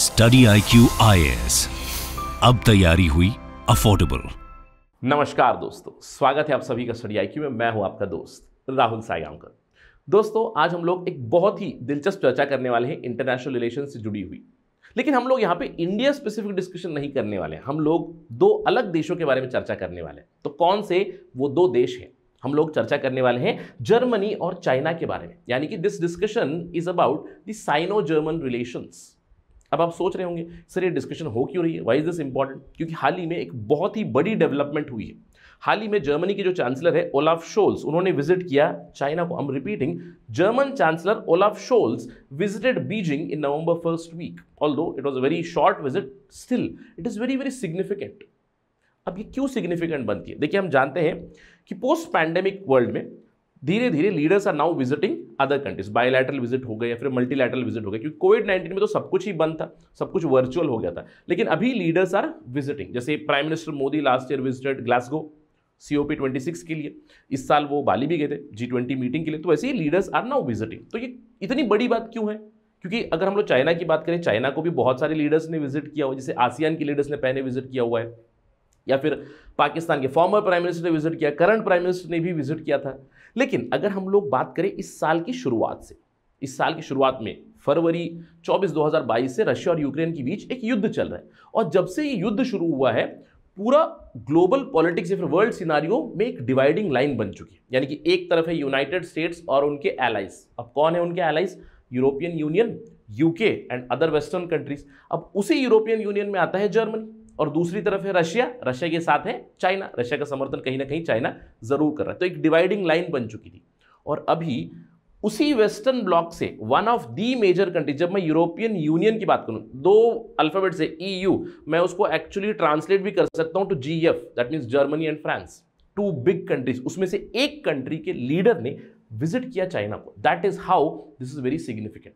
Study I Q अब तैयारी हुई अफोर्डेबल नमस्कार दोस्तों स्वागत है आप सभी का स्टडी आई में मैं हूं आपका दोस्त राहुल सायगांवकर दोस्तों आज हम लोग एक बहुत ही दिलचस्प चर्चा करने वाले हैं इंटरनेशनल रिलेशन से जुड़ी हुई लेकिन हम लोग यहाँ पे इंडिया स्पेसिफिक डिस्कशन नहीं करने वाले हैं हम लोग दो अलग देशों के बारे में चर्चा करने वाले हैं तो कौन से वो दो देश हैं हम लोग चर्चा करने वाले हैं जर्मनी और चाइना के बारे में यानी कि this discussion is about the Sino German relations अब आप सोच रहे होंगे सर ये डिस्कशन हो क्यों रही है वाई इज़ दिस इंपॉर्टेंट क्योंकि हाल ही में एक बहुत ही बड़ी डेवलपमेंट हुई है हाल ही में जर्मनी की जो चांसलर है ओलाफ शोल्स उन्होंने विजिट किया चाइना को I am repeating German chancellor Olaf Scholz visited Beijing in November first week although it was a very short visit still it is very very significant अब ये क्यों significant बनती है देखिए हम जानते हैं कि पोस्ट पैंडेमिक वर्ल्ड में धीरे धीरे leaders are now visiting other countries bilateral visit हो गए या फिर मल्टीलैटरल विजिट हो गए क्योंकि कोविड नाइन्टीन में तो सब कुछ ही बंद था सब कुछ वर्चुअल हो गया था लेकिन अभी लीडर्स आर विजिटिंग जैसे prime minister Modi last year visited Glasgow C O twenty six के लिए इस साल वो बाली भी गए थे जी ट्वेंटी मीटिंग के लिए तो वैसे ही लीडर्स आर नाउ विजिटिंग तो ये इतनी बड़ी बात क्यों है क्योंकि अगर हम लोग चाइना की बात करें चाइना को भी बहुत सारे लीडर्स ने विजिट किया हुआ जैसे आसियान के लीडर्स ने पहले विजिट किया हुआ है या फिर पाकिस्तान के फॉर्मर प्राइम मिनिस्टर ने विजिट किया करंट प्राइम मिनिस्टर ने भी विजिट किया था लेकिन अगर हम लोग बात करें इस साल की शुरुआत से इस साल की शुरुआत में फरवरी 24 2022 से रशिया और यूक्रेन के बीच एक युद्ध चल रहा है और जब से ये युद्ध शुरू हुआ है पूरा ग्लोबल पॉलिटिक्स या फिर वर्ल्ड सिनारियो में एक डिवाइडिंग लाइन बन चुकी है यानी कि एक तरफ है यूनाइटेड स्टेट्स और उनके एलाइज अब कौन है उनके allies European Union UK and other western countries अब उसी यूरोपियन यूनियन में आता है जर्मनी और दूसरी तरफ है रशिया रशिया के साथ है चाइना रशिया का समर्थन कहीं ना कहीं चाइना ज़रूर कर रहा है तो एक डिवाइडिंग लाइन बन चुकी थी और अभी उसी वेस्टर्न ब्लॉक से one of the major country जब मैं यूरोपियन यूनियन की बात करूं दो अल्फ़ाबेट से ईयू e मैं उसको एक्चुअली ट्रांसलेट भी कर सकता हूं two G F that mean Germany and France two big countries उसमें से एक कंट्री के लीडर ने विजिट किया चाइना को that is how this is very significant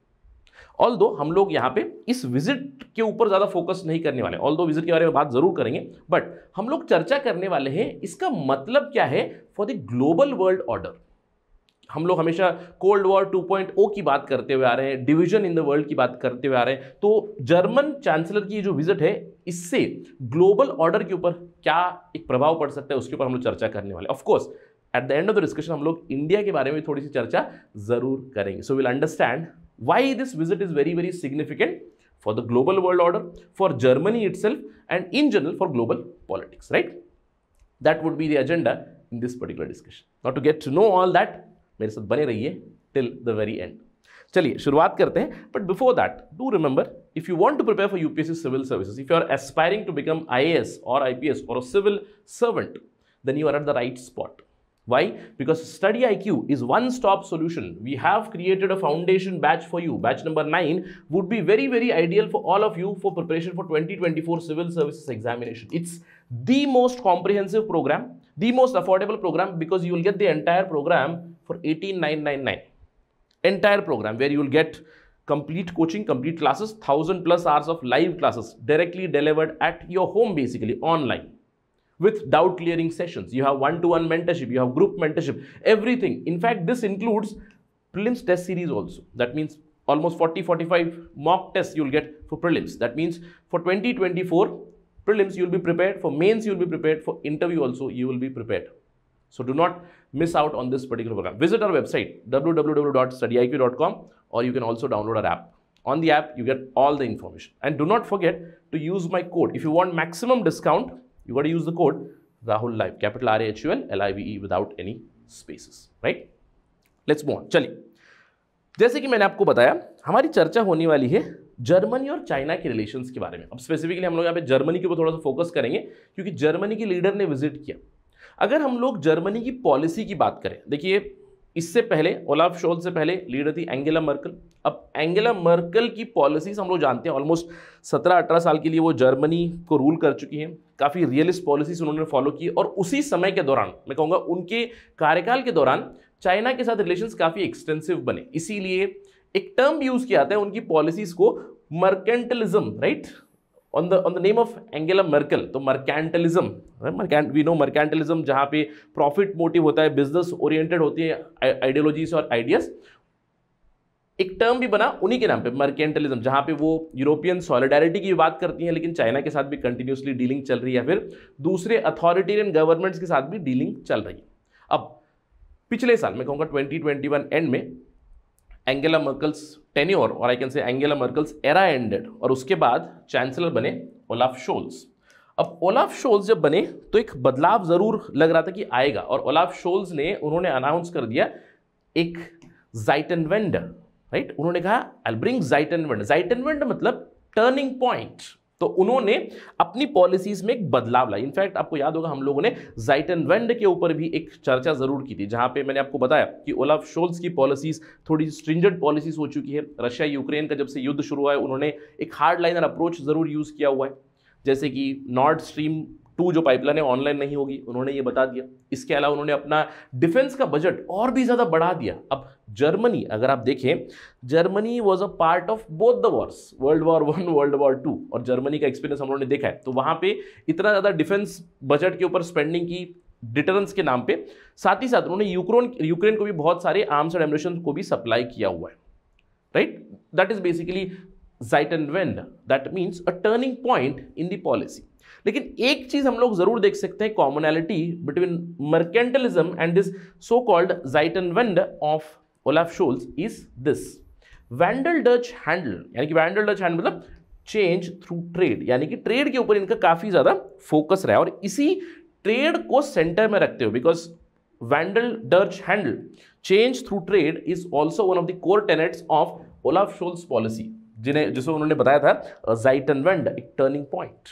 although हम लोग यहाँ पे इस विजिट के ऊपर ज़्यादा फोकस नहीं करने वाले ऑल दो विजिट के बारे में बात ज़रूर करेंगे बट हम लोग चर्चा करने वाले हैं इसका मतलब क्या है for the global world order हम लोग हमेशा कोल्ड वॉर 2.0 की बात करते हुए आ रहे हैं डिवीजन इन द वर्ल्ड की बात करते हुए आ रहे हैं तो जर्मन चांसलर की जो विजिट है इससे ग्लोबल ऑर्डर के ऊपर क्या एक प्रभाव पड़ सकता है उसके ऊपर हम लोग चर्चा करने वाले of course at the end of the discussion हम लोग इंडिया के बारे में थोड़ी सी चर्चा जरूर करेंगे so will understand Why this visit is very, very significant for the global world order, for Germany itself and in general for global politics, right? That would be the agenda in this particular discussion. Now to get to know all that, मेरे साथ बने रहिए till the very end. चलिए शुरुआत करते हैं that do remember if you want to prepare for prepare civil services if you are aspiring to become ias or ips or a civil servant then you are at the right spot why? Because Study IQ is one-stop solution. We have created a foundation batch for you. Batch number 9 would be very, very ideal for all of you for preparation for 2024 Civil Services Examination. It's the most comprehensive program, the most affordable program because you will get the entire program for 18999. Entire program where you will get complete coaching, complete classes, 1000 plus hours of live classes directly delivered at your home basically online with doubt clearing sessions. You have one-to-one mentorship, you have group mentorship, everything. In fact, this includes prelims test series also. That means almost 40-45 mock tests you'll get for prelims. That means for 2024 prelims you'll be prepared, for mains you'll be prepared, for interview also you will be prepared. So do not miss out on this particular program. Visit our website www.studyiq.com or you can also download our app. On the app, you get all the information. And do not forget to use my code. If you want maximum discount, you got to use the code Rahul Live, capital R A H U L L I V E without any spaces, right? Let's move on. चलिए जैसे कि मैंने आपको बताया हमारी चर्चा होने वाली है जर्मनी और चाइना के रिलेशन के बारे में अब स्पेसिफिकली हम लोग यहाँ पे जर्मनी के ऊपर थोड़ा सा फोकस करेंगे क्योंकि जर्मनी के लीडर ने विजिट किया अगर हम लोग जर्मनी की पॉलिसी की बात करें देखिए इससे पहले ओलाफ शोल से पहले लीडर थी एंगेला मर्कल अब एंगेला मर्कल की पॉलिसीज़ हम लोग जानते हैं ऑलमोस्ट सत्रह अठारह साल के लिए वो जर्मनी को रूल कर चुकी हैं काफ़ी रियलिस्ट पॉलिसीज उन्होंने फॉलो की और उसी समय के दौरान मैं कहूँगा उनके कार्यकाल के दौरान चाइना के साथ रिलेशंस काफ़ी एक्सटेंसिव बने इसीलिए एक टर्म यूज़ किया जाता है उनकी पॉलिसीज़ को mercantilism right on the on the name of Angela Merkel तो mercantilism mercant we know mercantilism जहाँ पे प्रॉफिट मोटिव होता है बिजनेस ओरिएंटेड होती है आइडियोलॉजीज और आइडियाज एक टर्म भी बना उन्हीं के नाम पे मर्केंटलिज्म जहाँ पे वो यूरोपियन सॉलिडारिटी की बात करती हैं लेकिन चाइना के साथ भी कंटिन्यूसली डीलिंग चल रही है फिर दूसरे अथॉरिटेरियन गवर्नमेंट्स के साथ भी डीलिंग चल रही है अब पिछले साल मैं कहूँगा 2021 एंड में एंगेला मर्कल्स टेन्योर और I can say Angela Merkel's era ended और उसके बाद चांसलर बने ओलाफ शोल्स अब ओलाफ शोल्स जब बने तो एक बदलाव ज़रूर लग रहा था कि आएगा और ओलाफ शोल्स ने उन्होंने अनाउंस कर दिया एक जाइटनवेंड राइट उन्होंने कहा आई ब्रिंग जाइटनवेंड जाइटनवेंड मतलब टर्निंग पॉइंट तो उन्होंने अपनी पॉलिसीज में एक बदलाव लाया इनफैक्ट आपको याद होगा हम लोगों ने जाइटन वेंड के ऊपर भी एक चर्चा जरूर की थी जहां पे मैंने आपको बताया कि ओलाफ शोल्स की पॉलिसीज थोड़ी स्ट्रिंजेंट पॉलिसीज हो चुकी है रशिया यूक्रेन का जब से युद्ध शुरू हुआ है उन्होंने एक हार्ड लाइनर अप्रोच जरूर यूज़ किया हुआ है जैसे कि नॉर्थ स्ट्रीम टू जो पाइपलाइन है ऑनलाइन नहीं होगी उन्होंने ये बता दिया इसके अलावा उन्होंने अपना डिफेंस का बजट और भी ज़्यादा बढ़ा दिया अब जर्मनी अगर आप देखें Germany was a part of both the wars world war one world war two और जर्मनी का एक्सपीरियंस हम लोगों ने देखा है तो वहाँ पे इतना ज़्यादा डिफेंस बजट के ऊपर स्पेंडिंग की डिटरेंस के नाम पे साथ ही साथ उन्होंने यूक्रेन यूक्रेन को भी बहुत सारे आर्म्स एंड एमोशन को भी सप्लाई किया हुआ है right that is basically Zeitenwende that means a turning point in the policy लेकिन एक चीज हम लोग जरूर देख सकते हैं commonality between mercantilism and this so called Zeitenwende of Olaf Scholz is this Wandel durch Handel यानी कि वैंडल डच हैंडल मतलब चेंज थ्रू ट्रेड यानी कि ट्रेड के ऊपर इनका काफ़ी ज़्यादा फोकस रहा है और इसी ट्रेड को सेंटर में रखते हो because Wandel durch Handel change through trade is also one of the core tenets of Olaf Scholz policy जिन्हें जिसे उन्होंने बताया था जाइटन वेंड एक टर्निंग पॉइंट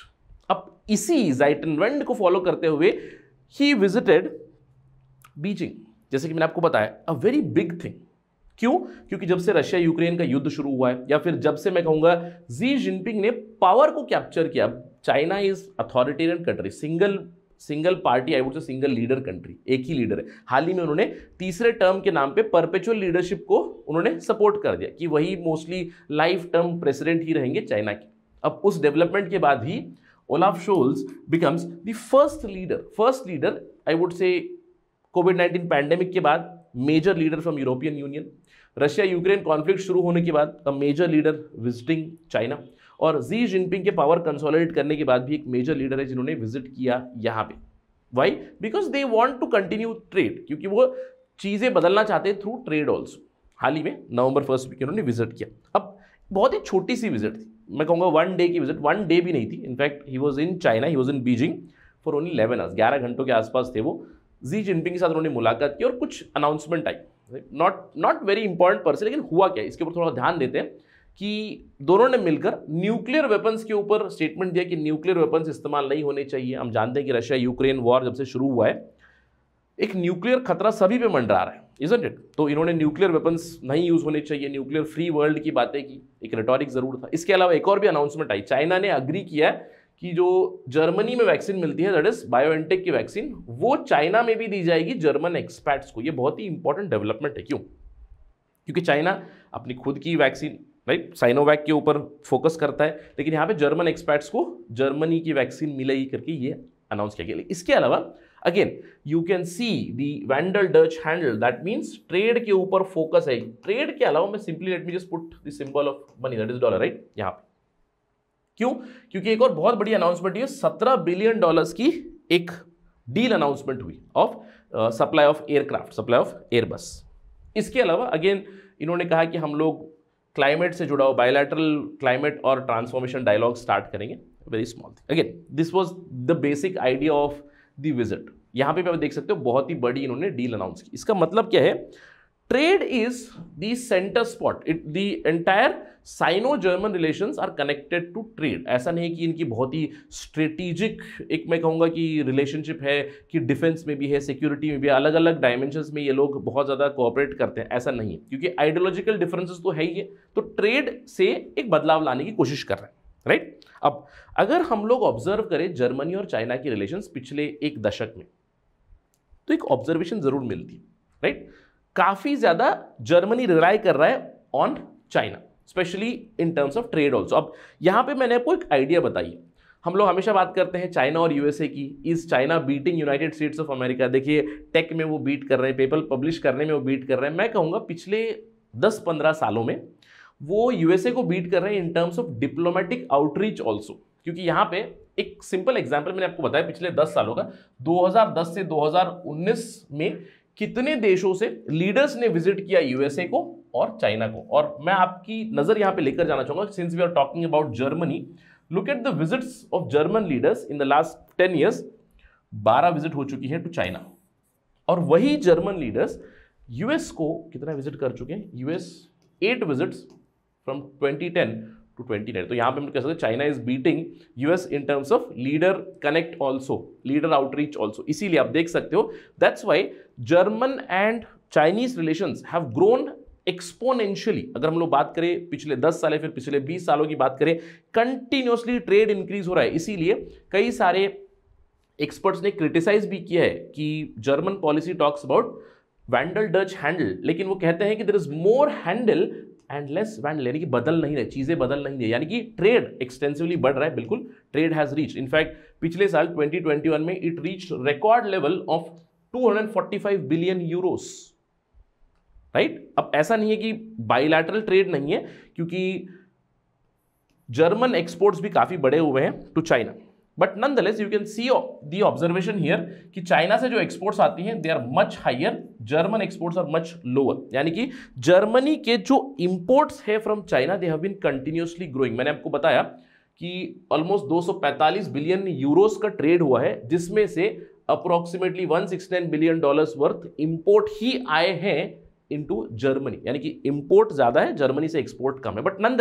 अब इसी जाइटनवेंड को फॉलो करते हुए ही विजिटेड बीजिंग जैसे कि मैंने आपको बताया अ वेरी बिग थिंग क्यों क्योंकि जब से रशिया यूक्रेन का युद्ध शुरू हुआ है या फिर जब से मैं कहूंगा जी जिनपिंग ने पावर को कैप्चर किया China is authoritarian country single single party I would say single leader country एक ही लीडर है हाल ही में उन्होंने तीसरे टर्म के नाम पे परपेचुअल लीडरशिप को उन्होंने सपोर्ट कर दिया कि वही मोस्टली लाइफ टर्म प्रेसिडेंट ही रहेंगे चाइना के अब उस डेवलपमेंट के बाद ही Olaf Scholz becomes the first leader, first leader, I would say, कोविड-19 पैंडेमिक के बाद major leader from European Union Russia Ukraine conflict शुरू होने के बाद the major leader visiting China और जी जिनपिंग के पावर कंसोलिडेट करने के बाद भी एक मेजर लीडर है जिन्होंने विजिट किया यहाँ पे why because they want to continue trade क्योंकि वो चीज़ें बदलना चाहते हैं थ्रू ट्रेड ऑल्सो हाल ही में नवंबर फर्स्ट वीक इन्होंने विजिट किया अब बहुत ही छोटी सी विजिट थी मैं कहूँगा वन डे की विजिट वन डे भी नहीं थी in fact he was in China he was in Beijing for only eleven hours ग्यारह घंटों के आसपास थे वो जी जिनपिंग के साथ उन्होंने मुलाकात की और कुछ announcement I not not very important person लेकिन हुआ क्या इसके ऊपर थोड़ा ध्यान देते हैं कि दोनों ने मिलकर न्यूक्लियर वेपन्स के ऊपर स्टेटमेंट दिया कि न्यूक्लियर वेपन्स इस्तेमाल नहीं होने चाहिए हम जानते हैं कि रशिया यूक्रेन वॉर जब से शुरू हुआ है एक न्यूक्लियर खतरा सभी पे मंडरा रहा है इजंट इट तो इन्होंने न्यूक्लियर वेपन्स नहीं यूज़ होने चाहिए न्यूक्लियर फ्री वर्ल्ड की बातें की एक रेटॉरिक ज़रूर था इसके अलावा एक और भी अनाउंसमेंट आई चाइना ने अग्री किया कि जो जर्मनी में वैक्सीन मिलती है दैट इज बायोएनटेक की वैक्सीन वो चाइना में भी दी जाएगी जर्मन एक्सपर्ट्स को ये बहुत ही इंपॉर्टेंट डेवलपमेंट है क्यों क्योंकि चाइना अपनी खुद की वैक्सीन राइट साइनोवैक के ऊपर फोकस करता है लेकिन यहाँ पे जर्मन एक्सपर्ट्स को जर्मनी की वैक्सीन मिलेगी करके ये अनाउंस किया गया इसके अलावा again you can see the Wandel durch Handel that means trade के ऊपर फोकस है ट्रेड के अलावा मैं simply let me just put the symbol of money that is dollar right यहां पे क्यों क्योंकि एक और बहुत बड़ी अनाउंसमेंट हुई सत्रह बिलियन डॉलर की एक डील अनाउंसमेंट हुई of supply of aircraft supply of Airbus इसके अलावा अगेन इन्होंने कहा कि हम लोग क्लाइमेट से जुड़ा हुआ बायोलैटरल क्लाइमेट और ट्रांसफॉर्मेशन डायलॉग स्टार्ट करेंगे very small thing again this was the basic idea of the visit यहाँ पे भी आप देख सकते हो बहुत ही बड़ी इन्होंने डील अनाउंस की इसका मतलब क्या है trade is the centre spot it the entire Sino German relation are connected to trade ऐसा नहीं कि इनकी बहुत ही स्ट्रेटिजिक एक मैं कहूँगा कि रिलेशनशिप है कि डिफेंस में भी है सिक्योरिटी में भी है अलग अलग डायमेंशन में ये लोग बहुत ज़्यादा कोऑपरेट करते हैं ऐसा नहीं है क्योंकि आइडियोलॉजिकल डिफरेंसेज तो है ही है तो ट्रेड से एक बदलाव लाने की कोशिश कर रहे हैं राइट अब अगर हम लोग ऑब्जर्व करें जर्मनी और चाइना की रिलेशन पिछले एक दशक में तो एक ऑब्जर्वेशन जरूर मिलती है राइट काफ़ी ज़्यादा जर्मनी रिलाई कर रहा है on China specially in terms of trade also अब यहाँ पे मैंने आपको एक आइडिया बताई हम लोग हमेशा बात करते हैं चाइना और यूएसए की is China beating United States of America देखिए टेक में वो बीट कर रहे हैं पेपर पब्लिश करने में वो बीट कर रहे हैं मैं कहूँगा पिछले 10-15 सालों में वो यूएसए को बीट कर रहे हैं in terms of diplomatic outreach also क्योंकि यहाँ पे एक सिंपल एग्जाम्पल मैंने आपको बताया पिछले 10 सालों का 2010 से 2019 में कितने देशों से लीडर्स ने विजिट किया यूएसए को और चाइना को और मैं आपकी नज़र यहाँ पे लेकर जाना चाहूंगा since we are talking about Germany look at the visits of German leaders in the last ten years बारह विजिट हो चुकी है टू चाइना और वही जर्मन लीडर्स यूएस को कितना विजिट कर चुके हैं US eight visits from 2010 to twenty nine तो यहाँ पे हम कह सकते हैं China is beating US in terms of leader connect also leader outreach also इसीलिए आप देख सकते हो that's why German and Chinese relation have grown exponentially अगर हम लोग बात करें पिछले दस साल फिर पिछले बीस सालों की बात करें कंटिन्यूसली ट्रेड इंक्रीज हो रहा है इसीलिए कई सारे एक्सपर्ट्स ने क्रिटिसाइज भी किया है कि German policy talks about Wandel durch Handel लेकिन वो कहते हैं कि there is more Handel and less Wandel यानी कि बदल नहीं रहे चीज़ें बदल नहीं रही यानी कि ट्रेड एक्सटेंसिवली बढ़ रहा है बिल्कुल ट्रेड हैज़ रीच इनफैक्ट पिछले साल 2021 में it reach record level of 245 billion euros right अब ऐसा नहीं है कि बाइलैटरल ट्रेड नहीं है क्योंकि जर्मन एक्सपोर्ट्स भी काफ़ी बड़े हुए हैं to China but nonetheless you can see the observation here कि चाइना से जो एक्सपोर्ट्स आती हैं they are much higher German exports are much lower यानी कि जर्मनी के जो इम्पोर्ट्स है from China they have been continuously growing मैंने आपको बताया कि ऑलमोस्ट 245 बिलियन यूरोस का ट्रेड हुआ है जिसमें से approximately 169 billion dollars worth import ही आए हैं इनटू जर्मनी यानी कि इम्पोर्ट ज़्यादा है जर्मनी से एक्सपोर्ट कम है बट नन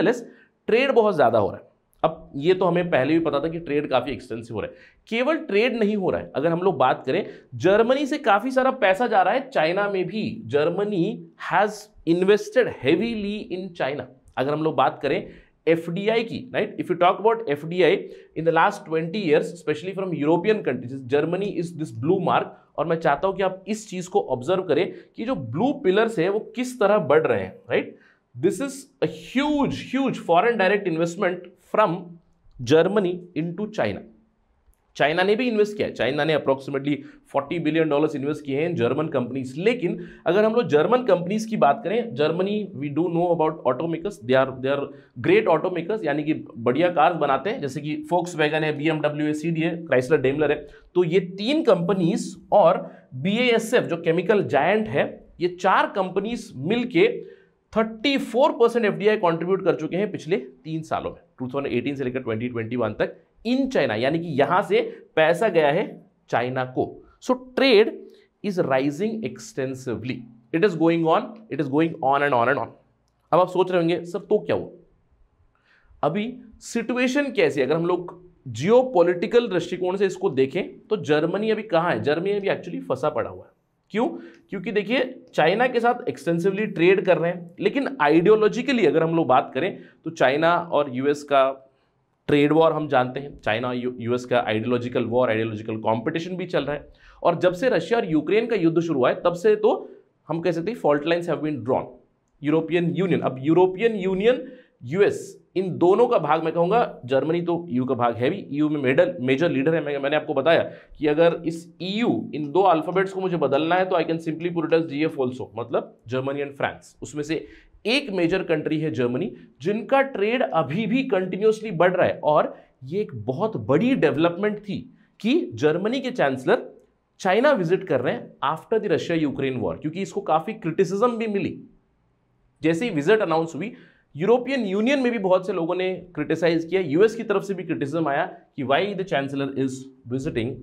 ट्रेड बहुत ज़्यादा हो रहा है अब ये तो हमें पहले भी पता था कि ट्रेड काफ़ी एक्सटेंसिव हो रहा है केवल ट्रेड नहीं हो रहा है अगर हम लोग बात करें जर्मनी से काफ़ी सारा पैसा जा रहा है चाइना में भी Germany has invested heavily in China अगर हम लोग बात करें एफ की right if you talk about F in the last twenty years specially from European countries Germany is this blue mark और मैं चाहता हूं कि आप इस चीज़ को ऑब्जर्व करें कि जो ब्लू पिलर्स है वो किस तरह बढ़ रहे हैं right this is a huge huge foreign direct investment from Germany into China China ने भी इन्वेस्ट किया है चाइना ने अप्रोक्सीमेटली 40 बिलियन डॉलर्स इन्वेस्ट किए हैं जर्मन कंपनीज लेकिन अगर हम लोग जर्मन कंपनीज की बात करें Germany we do know about automakers they are they are great automakers यानी कि बढ़िया कार्स बनाते हैं जैसे कि फोक्स वैगन है BMW A C D है क्राइसलर डेमलर है तो ये तीन कंपनीज और बी जो केमिकल जायंट है ये चार कंपनीज मिल 34 परसेंट एफ कंट्रीब्यूट कर चुके हैं पिछले तीन सालों में 2018 से लेकर 2021 तक इन चाइना यानी कि यहां से पैसा गया है चाइना को so trade is rising extensively it is going on it is going on and on and on अब आप सोच रहे होंगे सर तो क्या हुआ अभी सिचुएशन कैसी अगर हम लोग जियो दृष्टिकोण से इसको देखें तो जर्मनी अभी कहाँ है जर्मनी अभी एक्चुअली फंसा पड़ा हुआ है क्यों क्योंकि देखिए चाइना के साथ एक्सटेंसिवली ट्रेड कर रहे हैं लेकिन आइडियोलॉजिकली अगर हम लोग बात करें तो चाइना और यूएस का ट्रेड वॉर हम जानते हैं चाइना यूएस का आइडियोलॉजिकल वॉर आइडियोलॉजिकल कंपटीशन भी चल रहा है और जब से रशिया और यूक्रेन का युद्ध शुरू हुआ है तब से तो हम कह सकते हैं fault lines have been drawn European Union अब यूरोपियन यूनियन यूएस इन दोनों का भाग मैं कहूंगा जर्मनी तो ईयू e का भाग है भी ईयू e में मेडल मेजर लीडर है मैं, मैंने आपको बताया कि अगर इस ईयू e इन दो अल्फ़ाबेट्स को मुझे बदलना है तो I can simply put G F also मतलब जर्मनी एंड फ्रांस उसमें से एक मेजर कंट्री है जर्मनी जिनका ट्रेड अभी भी कंटिन्यूसली बढ़ रहा है और ये एक बहुत बड़ी डेवलपमेंट थी कि जर्मनी के चांसलर चाइना विजिट कर रहे हैं after the Russia Ukraine war क्योंकि इसको काफ़ी क्रिटिसिज्म भी मिली जैसे ही विजिट अनाउंस हुई यूरोपियन यूनियन में भी बहुत से लोगों ने क्रिटिसाइज किया यूएस की तरफ से भी क्रिटिसिज्म आया कि why the chancellor is visiting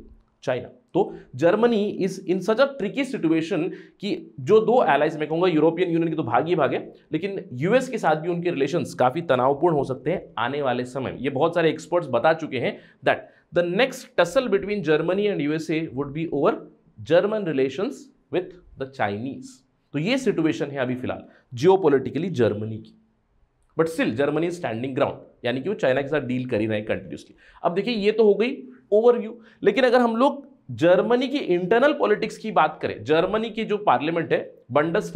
China तो Germany is in such a tricky situation कि जो दो एलाइज मैं कहूँगा यूरोपियन यूनियन के तो भाग ही भागे लेकिन यूएस के साथ भी उनके रिलेशन काफ़ी तनावपूर्ण हो सकते हैं आने वाले समय ये बहुत सारे एक्सपर्ट्स बता चुके हैं that the next tussle between Germany and USA would be over German relation with the Chinese तो ये सिचुएशन है अभी फिलहाल जियोपोलिटिकली जर्मनी की but still Germany is standing ground यानी कि वो चाइना के साथ डील कर ही रहे हैं कंटिन्यूसली अब देखिए ये तो हो गई ओवरव्यू लेकिन अगर हम लोग जर्मनी की इंटरनल पॉलिटिक्स की बात करें जर्मनी की जो पार्लियामेंट है बंडस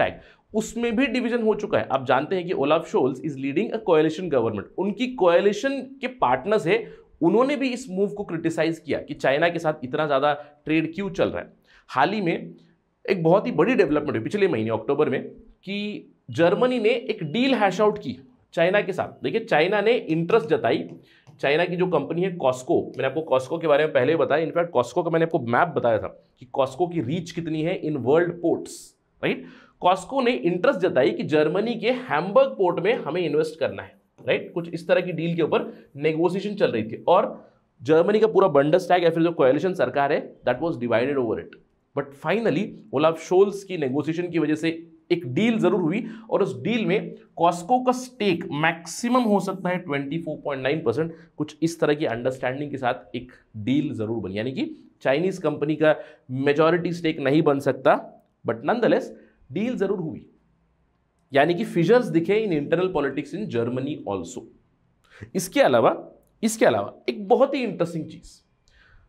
उसमें भी डिवीजन हो चुका है आप जानते हैं कि Olaf Scholz is leading a coalition government उनकी कोएलिशन के पार्टनर्स है उन्होंने भी इस मूव को क्रिटिसाइज किया कि चाइना के साथ इतना ज़्यादा ट्रेड क्यों चल रहा है हाल ही में एक बहुत ही बड़ी डेवलपमेंट हुई पिछले महीने अक्टूबर में कि जर्मनी ने एक डील हैश आउट की चाइना के साथ देखिए चाइना ने इंटरेस्ट जताई चाइना की जो कंपनी है कॉस्को मैंने आपको कॉस्को के बारे में पहले बताया इनफैक्ट कॉस्को का मैंने आपको मैप बताया था कि कॉस्को की रीच कितनी है in world ports right Cosco ने इंटरेस्ट जताई कि जर्मनी के हैम्बर्ग पोर्ट में हमें इन्वेस्ट करना है राइट कुछ इस तरह की डील के ऊपर नेगोशिएशन चल रही थी और जर्मनी का पूरा बंडरस्टैग या फिर जो कोएलिशन सरकार है that was divided over it but finally Olaf Scholz की नेगोशिएशन की वजह से एक डील जरूर हुई और उस डील में कॉस्को का स्टेक मैक्सिमम हो सकता है 24.9 परसेंट कुछ इस तरह की अंडरस्टैंडिंग के साथ एक डील जरूर बनी यानी कि चाइनीज कंपनी का मेजॉरिटी स्टेक नहीं बन सकता बट नंदलेस डील जरूर हुई यानी कि फिजर्स दिखे in internal politics in Germany also इसके अलावा इसके अलावा एक बहुत ही इंटरेस्टिंग चीज़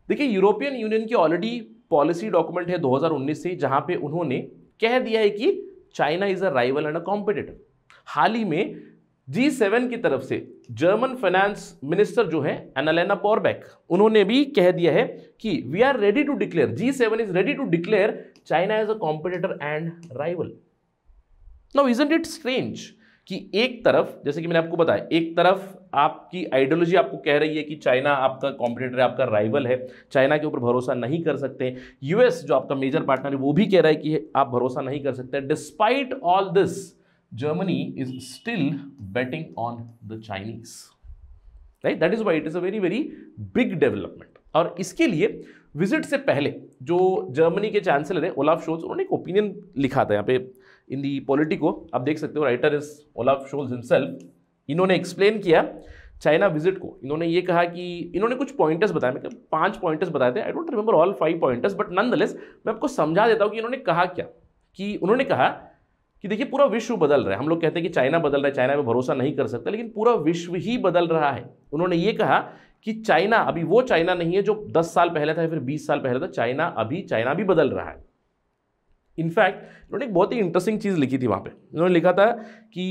देखिए यूरोपियन यूनियन की ऑलरेडी पॉलिसी डॉक्यूमेंट है 2019 से जहां पे उन्होंने कह दिया है कि China is a rival and a competitor हाल ही में जी सेवन की तरफ से जर्मन फाइनेंस मिनिस्टर जो है एनालेना पॉरबैक उन्होंने भी कह दिया है कि we are ready to declare G seven is ready to declare China as a competitor and rival now isn't it strange कि एक तरफ जैसे कि मैंने आपको बताया एक तरफ आपकी आइडियोलॉजी आपको कह रही है कि चाइना आपका कॉम्पिटेटर है आपका राइवल है चाइना के ऊपर भरोसा नहीं कर सकते यूएस जो आपका मेजर पार्टनर है वो भी कह रहा है कि आप भरोसा नहीं कर सकते despite all this Germany is still betting on the Chinese right that is why it is a very very big development और इसके लिए विजिट से पहले जो जर्मनी के चांसलर है ओलाफ शोज उन्होंने एक ओपिनियन लिखा था यहाँ पे इन दी पॉलिटिको आप देख सकते हो writer is Olaf Scholz himself इन्होंने एक्सप्लेन किया चाइना विजिट को इन्होंने ये कहा कि इन्होंने कुछ पॉइंटर्स बताए मैं पांच पॉइंटर्स बताए थे I don't remember all five pointers but none मैं आपको समझा देता हूँ कि इन्होंने कहा क्या कि उन्होंने कहा कि देखिए पूरा विश्व बदल रहा है हम लोग कहते हैं कि चाइना बदल रहा है चाइना में भरोसा नहीं कर सकता लेकिन पूरा विश्व ही बदल रहा है उन्होंने ये कहा कि चाइना अभी वो चाइना नहीं है जो 10 साल पहले था या फिर 20 साल पहले था चाइना अभी चाइना भी बदल रहा है इनफैक्ट इन्होंने एक बहुत ही इंटरेस्टिंग चीज़ लिखी थी वहाँ पे इन्होंने लिखा था कि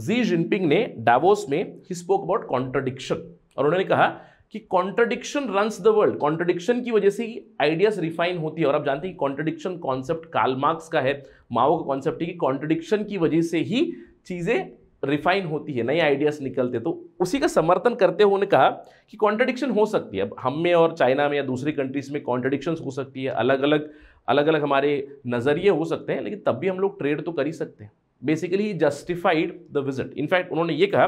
जी जिनपिंग ने डावोस में ही स्पोक अबाउट कॉन्ट्रडिक्शन और उन्होंने कहा कि contradiction runs the world contradiction की वजह से ही आइडियाज रिफाइन होती है और आप जानते हैं कि कॉन्ट्रडिक्शन कॉन्सेप्ट कालमार्क्स का है माओ का कॉन्सेप्ट है कि कॉन्ट्रडिक्शन की वजह से ही चीज़ें रिफाइन होती है नए आइडियाज निकलते तो उसी का समर्थन करते हुए उन्होंने कहा कि कॉन्ट्रडिक्शन हो सकती है अब हम में और चाइना में या दूसरी कंट्रीज में कॉन्ट्रडिक्शन हो सकती है अलग अलग अलग अलग हमारे नज़रिए हो सकते हैं लेकिन तब भी हम लोग ट्रेड तो कर ही सकते हैं basically justified the visit in fact उन्होंने ये कहा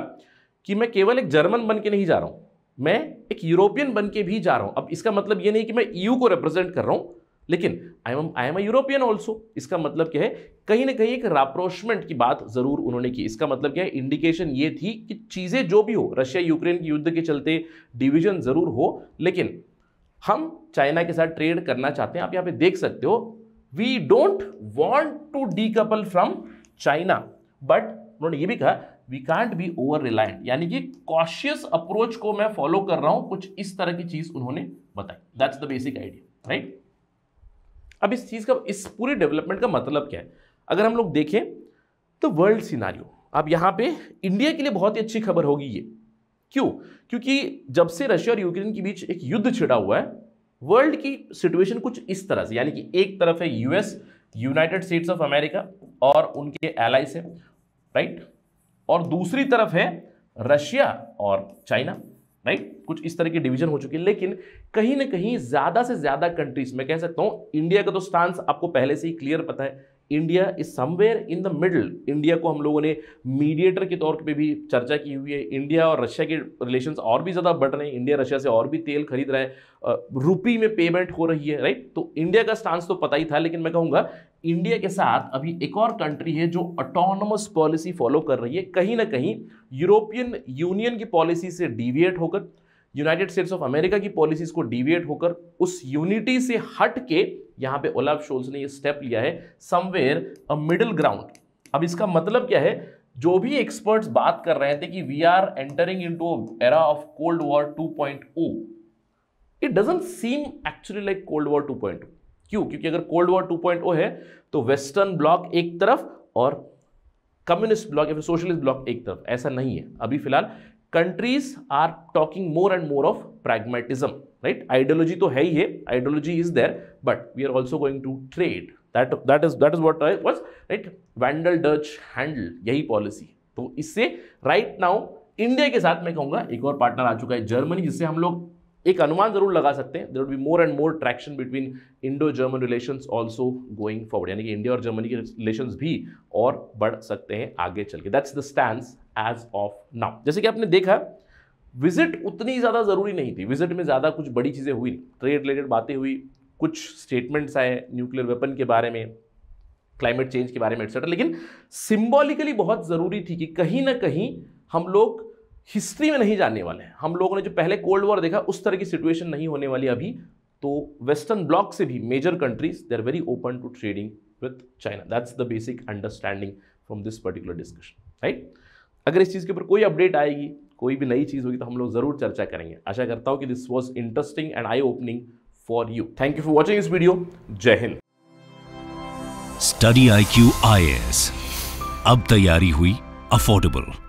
कि मैं केवल एक जर्मन बन के नहीं जा रहा हूँ मैं एक यूरोपियन बन के भी जा रहा हूँ अब इसका मतलब ये नहीं कि मैं ईयू e को रिप्रेजेंट कर रहा हूँ लेकिन I am I am a European also इसका मतलब क्या है कहीं ना कहीं एक राप्रोशमेंट की बात जरूर उन्होंने की इसका मतलब क्या है इंडिकेशन ये थी कि चीज़ें जो भी हो रशिया यूक्रेन के युद्ध के चलते डिवीजन जरूर हो लेकिन हम चाइना के साथ ट्रेड करना चाहते हैं आप यहाँ पे देख सकते हो we don't want to decouple from China but उन्होंने ये भी कहा we can't be over reliant यानी कि कॉशियस अप्रोच को मैं फॉलो कर रहा हूं कुछ इस तरह की चीज उन्होंने बताई that's the basic idea right अब इस चीज का इस पूरे डेवलपमेंट का मतलब क्या है अगर हम लोग देखें तो वर्ल्ड सिनारियो अब यहां पे इंडिया के लिए बहुत ही अच्छी खबर होगी ये क्यों क्योंकि जब से रशिया और यूक्रेन के बीच एक युद्ध छिड़ा हुआ है वर्ल्ड की सिचुएशन कुछ इस तरह से यानी कि एक तरफ है US United States of America और उनके एलाइस है राइट और दूसरी तरफ है रशिया और चाइना राइट कुछ इस तरह की डिवीजन हो चुकी है लेकिन कहीं ना कहीं ज़्यादा से ज़्यादा कंट्रीज में कह सकता हूं इंडिया का तो स्टांस आपको पहले से ही क्लियर पता है India is somewhere in the middle India को हम लोगों ने मीडिएटर के तौर पे भी चर्चा की हुई है इंडिया और रशिया के रिलेशंस और भी ज़्यादा बढ़ रहे हैं इंडिया रशिया से और भी तेल खरीद रहा है रुपी में पेमेंट हो रही है राइट तो इंडिया का स्टांस तो पता ही था लेकिन मैं कहूँगा इंडिया के साथ अभी एक और कंट्री है जो ऑटोनमस पॉलिसी फॉलो कर रही है कहीं ना कहीं यूरोपियन यूनियन की पॉलिसी से डिविएट होकर यूनाइटेड स्टेट्स ऑफ अमेरिका की पॉलिसीज़ को डिविएट होकर उस यूनिटी से हट के यहां पे ओलाफ शोल्स ने ये स्टेप लिया है समवेयर अ मिडिल ग्राउंड अब इसका मतलब क्या है जो भी एक्सपर्ट्स बात कर रहे थे कि we are entering into era of cold war two point O it doesn't seem actually like cold war two 2.0 क्यों क्योंकि अगर cold war two point O है तो वेस्टर्न ब्लॉक एक तरफ और कम्युनिस्ट ब्लॉक या फिर सोशलिस्ट ब्लॉक एक तरफ ऐसा नहीं है अभी फिलहाल countries are talking more and more of pragmatism right ideology तो है ही है ideology is there but we are also going to trade that that is that is what was right Wandel durch Handel यही policy तो इससे right now India के साथ मैं कहूंगा एक और पार्टनर आ चुका है जर्मनी जिससे हम लोग एक अनुमान जरूर लगा सकते हैं there would be more and more traction between Indo German relation also going forward यानी कि इंडिया और जर्मनी के रिलेशन भी और बढ़ सकते हैं आगे चल के that's the stand as of now जैसे कि आपने देखा विजिट उतनी ज़्यादा ज़रूरी नहीं थी विजिट में ज़्यादा कुछ बड़ी चीज़ें हुई ट्रेड रिलेटेड बातें हुई कुछ स्टेटमेंट्स आए न्यूक्लियर वेपन के बारे में क्लाइमेट चेंज के बारे में एक्सेट्रा लेकिन सिम्बॉलिकली बहुत ज़रूरी थी कि कहीं ना कहीं हम लोग हिस्ट्री में नहीं जाने वाले हैं हम लोगों ने जो पहले कोल्ड वॉर देखा उस तरह की सिचुएशन नहीं होने वाली अभी तो वेस्टर्न ब्लॉक से भी major countries they are very open to trading with China that's the basic understanding from this particular discussion right अगर इस चीज़ के ऊपर कोई अपडेट आएगी कोई भी नई चीज़ होगी तो हम लोग ज़रूर चर्चा करेंगे आशा करता हूँ कि this was interesting and I opening for you thank you for watching इस video Jai Hind study I Q I S अब तैयारी हुई अफोर्डेबल